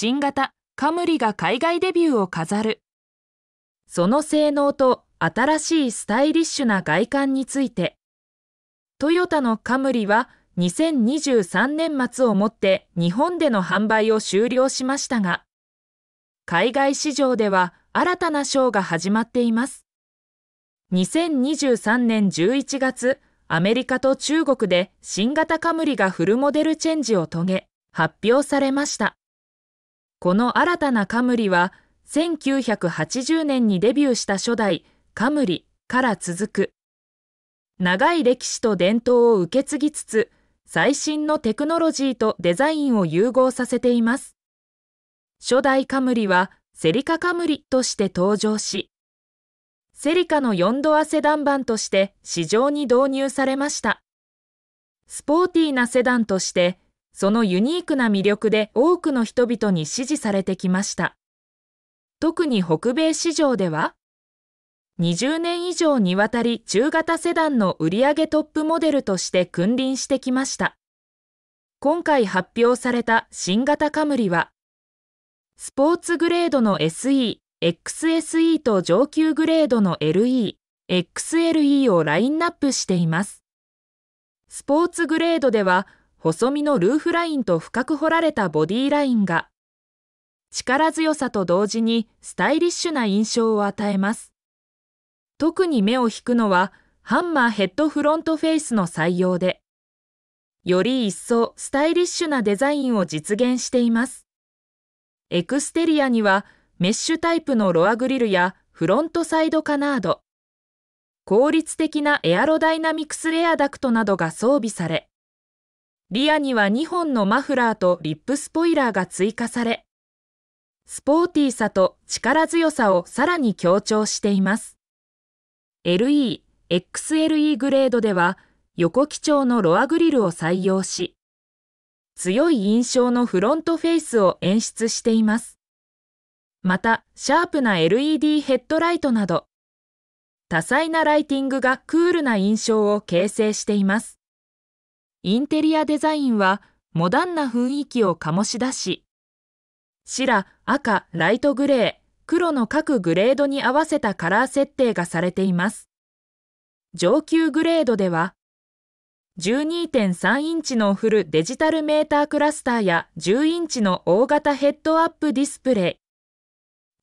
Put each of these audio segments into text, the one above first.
新型カムリが海外デビューを飾るその性能と新しいスタイリッシュな外観についてトヨタのカムリは2023年末をもって日本での販売を終了しましたが海外市場では新たなショーが始まっています2023年11月アメリカと中国で新型カムリがフルモデルチェンジを遂げ発表されましたこの新たなカムリは、1980年にデビューした初代カムリから続く。長い歴史と伝統を受け継ぎつつ、最新のテクノロジーとデザインを融合させています。初代カムリはセリカカムリとして登場し、セリカの4度アセダン版として市場に導入されました。スポーティーなセダンとしてそのユニークな魅力で多くの人々に支持されてきました。特に北米市場では、20年以上にわたり中型セダンの売上トップモデルとして君臨してきました。今回発表された新型カムリは、スポーツグレードの SE、XSE と上級グレードの LE、XLE をラインナップしています。スポーツグレードでは細身のルーフラインと深く彫られたボディラインが力強さと同時にスタイリッシュな印象を与えます。特に目を引くのはハンマーヘッドフロントフェイスの採用で、より一層スタイリッシュなデザインを実現しています。エクステリアにはメッシュタイプのロアグリルやフロントサイドカナード、効率的なエアロダイナミクスエアダクトなどが装備され、リアには2本のマフラーとリップスポイラーが追加され、スポーティーさと力強さをさらに強調しています。LE、XLE グレードでは横基調のロアグリルを採用し、強い印象のフロントフェイスを演出しています。また、シャープな LED ヘッドライトなど、多彩なライティングがクールな印象を形成しています。インテリアデザインはモダンな雰囲気を醸し出し、白、赤、ライトグレー、黒の各グレードに合わせたカラー設定がされています。上級グレードでは、12.3インチのフルデジタルメータークラスターや10インチの大型ヘッドアップディスプレイ、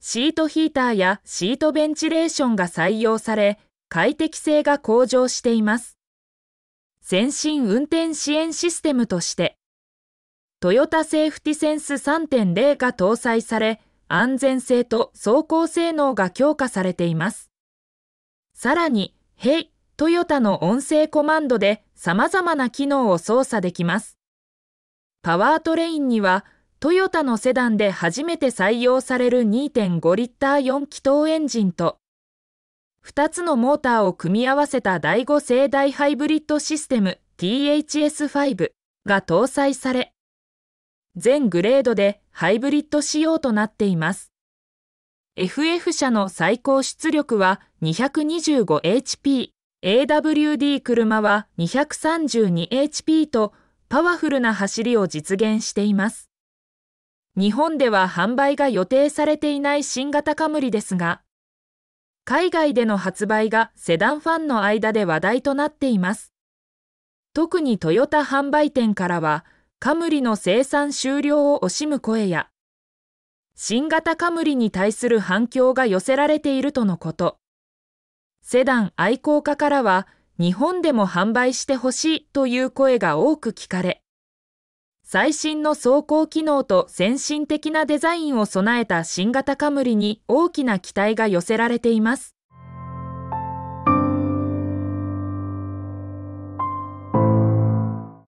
シートヒーターやシートベンチレーションが採用され、快適性が向上しています。先進運転支援システムとして、トヨタセーフティセンス3.0が搭載され、安全性と走行性能が強化されています。さらに、ヘイ、トヨタの音声コマンドで様々な機能を操作できます。パワートレインには、トヨタのセダンで初めて採用される2.5リッター4気筒エンジンと、2つのモーターを組み合わせた第5世代ハイブリッドシステム THS5 が搭載され、全グレードでハイブリッド仕様となっています。FF 車の最高出力は 225HP、AWD 車は 232HP とパワフルな走りを実現しています。日本では販売が予定されていない新型カムリですが、海外での発売がセダンファンの間で話題となっています。特にトヨタ販売店からは、カムリの生産終了を惜しむ声や、新型カムリに対する反響が寄せられているとのこと。セダン愛好家からは、日本でも販売してほしいという声が多く聞かれ、最新の走行機能と先進的なデザインを備えた新型カムリに大きな期待が寄せられています。